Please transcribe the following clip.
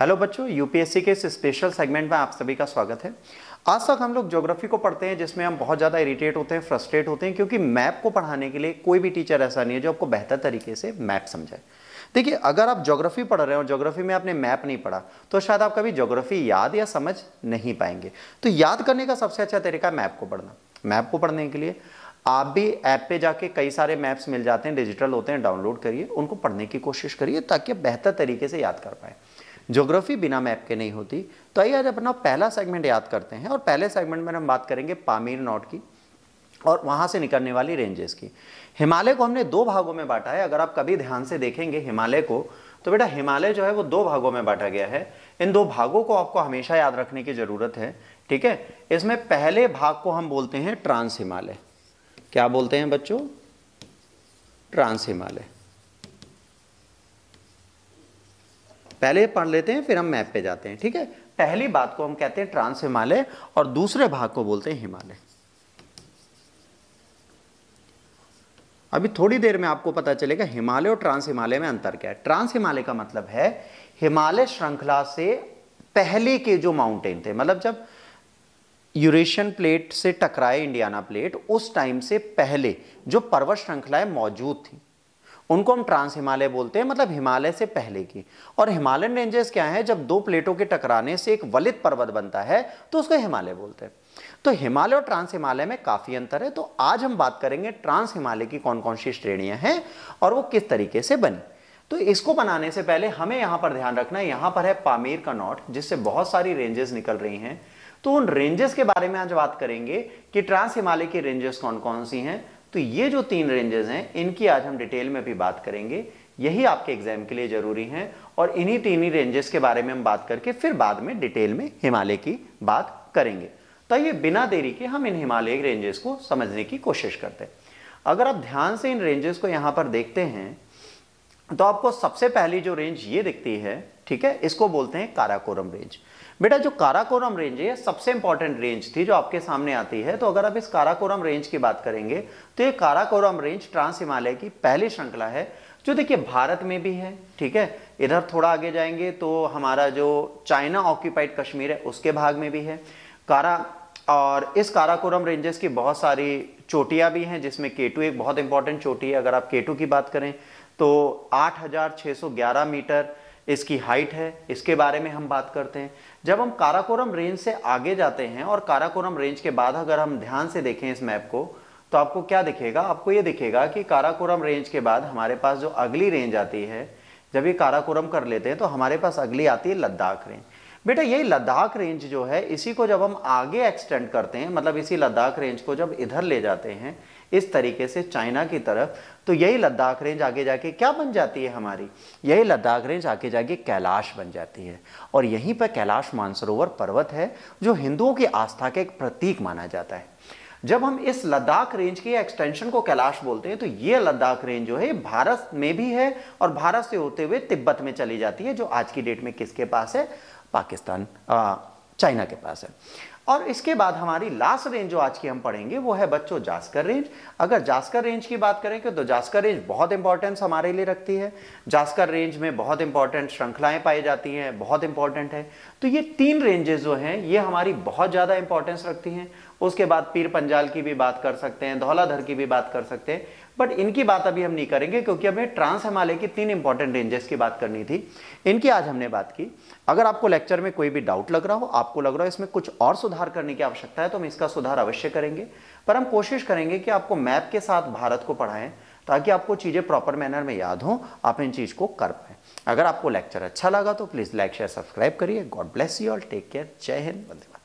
hello बच्चों UPSC के इस स्पेशल सेगमेंट में आप सभी का स्वागत है आज तक हम लोग ज्योग्राफी को पढ़ते हैं जिसमें हम बहुत ज़्यादा इरिटेट होते हैं फ्रस्ट्रेट होते हैं क्योंकि मैप को पढ़ाने के लिए कोई भी टीचर ऐसा नहीं है जो आपको बेहतर तरीके से मैप समझाए देखिए अगर आप ज्योग्राफी पढ़ रहे हो ज्योग्राफी में आपने मैप नहीं पढ़ा तो शायद आप कभी ज्योग्राफी याद या समझ नहीं पाएंगे तो याद करने का सबसे अच्छा तरीका मैप को पढ़ना मैप को पढ़ने के लिए आप भी ऐप पे जाके कई सारे मैप्स मिल जाते हैं डिजिटल होते हैं डाउनलोड करिए उनको पढ़ने की कोशिश करिए ताकि आप बेहतर तरीके से याद कर पाएँ ज्योग्राफी बिना मैप के नहीं होती तो आइए आज अपना पहला सेगमेंट याद करते हैं और पहले सेगमेंट में हम बात करेंगे पामीर नॉट की और वहाँ से निकलने वाली रेंजेस की हिमालय को हमने दो भागों में बांटा है अगर आप कभी ध्यान से देखेंगे हिमालय को तो बेटा हिमालय जो है वो दो भागों में बांटा गया है इन दो भागों को आपको हमेशा याद रखने की ज़रूरत है ठीक है इसमें पहले भाग को हम बोलते हैं ट्रांस हिमालय क्या बोलते हैं बच्चों ट्रांस हिमालय पहले पढ़ लेते हैं फिर हम मैप पे जाते हैं ठीक है पहली बात को हम कहते हैं ट्रांस हिमालय और दूसरे भाग को बोलते हैं हिमालय अभी थोड़ी देर में आपको पता चलेगा हिमालय और ट्रांस हिमालय में अंतर क्या है ट्रांस हिमालय का मतलब है हिमालय श्रृंखला से पहले के जो माउंटेन थे मतलब जब यूरेशियन प्लेट से टकराए इंडियाना प्लेट उस टाइम से पहले जो पर्वत श्रृंखलाएं मौजूद थी उनको हम ट्रांस हिमालय बोलते हैं मतलब हिमालय से पहले की और हिमालयन रेंजेस क्या है जब दो प्लेटों के टकराने से एक वलित पर्वत बनता है तो उसको हिमालय बोलते हैं तो हिमालय और ट्रांस हिमालय में काफी अंतर है तो आज हम बात करेंगे ट्रांस हिमालय की कौन कौन सी श्रेणियां हैं और वो किस तरीके से बनी तो इसको बनाने से पहले हमें यहां पर ध्यान रखना है यहां पर है पामीर का नॉट जिससे बहुत सारी रेंजेस निकल रही हैं तो उन रेंजेस के बारे में आज बात करेंगे कि ट्रांस हिमालय की रेंजेस कौन कौन सी हैं तो ये जो तीन रेंजेस हैं इनकी आज हम डिटेल में भी बात करेंगे यही आपके एग्जाम के लिए जरूरी हैं और इन्हीं तीन ही रेंजेस के बारे में हम बात करके फिर बाद में डिटेल में हिमालय की बात करेंगे तो ये बिना देरी के हम इन हिमालय रेंजेस को समझने की कोशिश करते हैं अगर आप ध्यान से इन रेंजेस को यहां पर देखते हैं तो आपको सबसे पहली जो रेंज ये दिखती है ठीक है इसको बोलते हैं काराकोरम रेंज बेटा जो काराकोरम रेंज है सबसे इंपॉर्टेंट रेंज थी जो आपके सामने आती है तो अगर आप इस काराकोरम रेंज की बात करेंगे तो ये काराकोरम रेंज ट्रांस हिमालय की पहली श्रृंखला है जो देखिए भारत में भी है ठीक है इधर थोड़ा आगे जाएंगे तो हमारा जो चाइना ऑक्यूपाइड कश्मीर है उसके भाग में भी है कारा और इस काराकोरम रेंजेस की बहुत सारी चोटियां भी हैं जिसमें केटू एक बहुत इंपॉर्टेंट चोटी है अगर आप केटू की बात करें तो आठ मीटर इसकी हाइट है इसके बारे में हम बात करते हैं जब हम काराकोरम रेंज से आगे जाते हैं और काराकोरम रेंज के बाद अगर हम ध्यान से देखें इस मैप को तो आपको क्या दिखेगा आपको ये दिखेगा कि काराकोरम रेंज के बाद हमारे पास जो अगली रेंज आती है जब ये काराकोरम कर लेते हैं तो हमारे पास अगली आती है लद्दाख रेंज बेटा ये लद्दाख रेंज जो है इसी को जब हम आगे एक्सटेंड करते हैं मतलब इसी लद्दाख रेंज को जब इधर ले जाते हैं इस तरीके से चाइना की तरफ तो यही लद्दाख रेंज आगे जाके क्या बन जाती है हमारी यही लद्दाख रेंज आगे जाके कैलाश बन जाती है और यहीं पर कैलाश मानसरोवर पर्वत है जो हिंदुओं की आस्था का एक प्रतीक माना जाता है जब हम इस लद्दाख रेंज के एक्सटेंशन को कैलाश बोलते हैं तो ये लद्दाख रेंज जो है भारत में भी है और भारत से होते हुए तिब्बत में चली जाती है जो आज की डेट में किसके पास है पाकिस्तान चाइना के पास है और इसके बाद हमारी लास्ट रेंज जो आज की हम पढ़ेंगे वो है बच्चों जास्कर रेंज अगर जास्कर रेंज की बात करें तो जास्कर रेंज बहुत इंपॉर्टेंस हमारे लिए रखती है जास्कर रेंज में बहुत इंपॉर्टेंट श्रृंखलाएं पाई जाती हैं बहुत इंपॉर्टेंट है तो ये तीन रेंजेस जो हैं ये हमारी बहुत ज़्यादा इंपॉर्टेंस रखती हैं उसके बाद पीर पंजाल की भी बात कर सकते हैं धौलाधर की भी बात कर सकते हैं बट इनकी बात अभी हम नहीं करेंगे क्योंकि हमें ट्रांस हिमालय की तीन इंपॉर्टेंट रेंजेस की बात करनी थी इनकी आज हमने बात की अगर आपको लेक्चर में कोई भी डाउट लग रहा हो आपको लग रहा हो इसमें कुछ और सुधार करने की आवश्यकता है तो हम इसका सुधार अवश्य करेंगे पर हम कोशिश करेंगे कि आपको मैप के साथ भारत को पढ़ाएं ताकि आपको चीज़ें प्रॉपर मैनर में याद हों आप इन चीज़ को कर पाए अगर आपको लेक्चर अच्छा लगा तो प्लीज़ लाइक शेयर सब्सक्राइब करिए God bless you all take care जय हिंद वंदे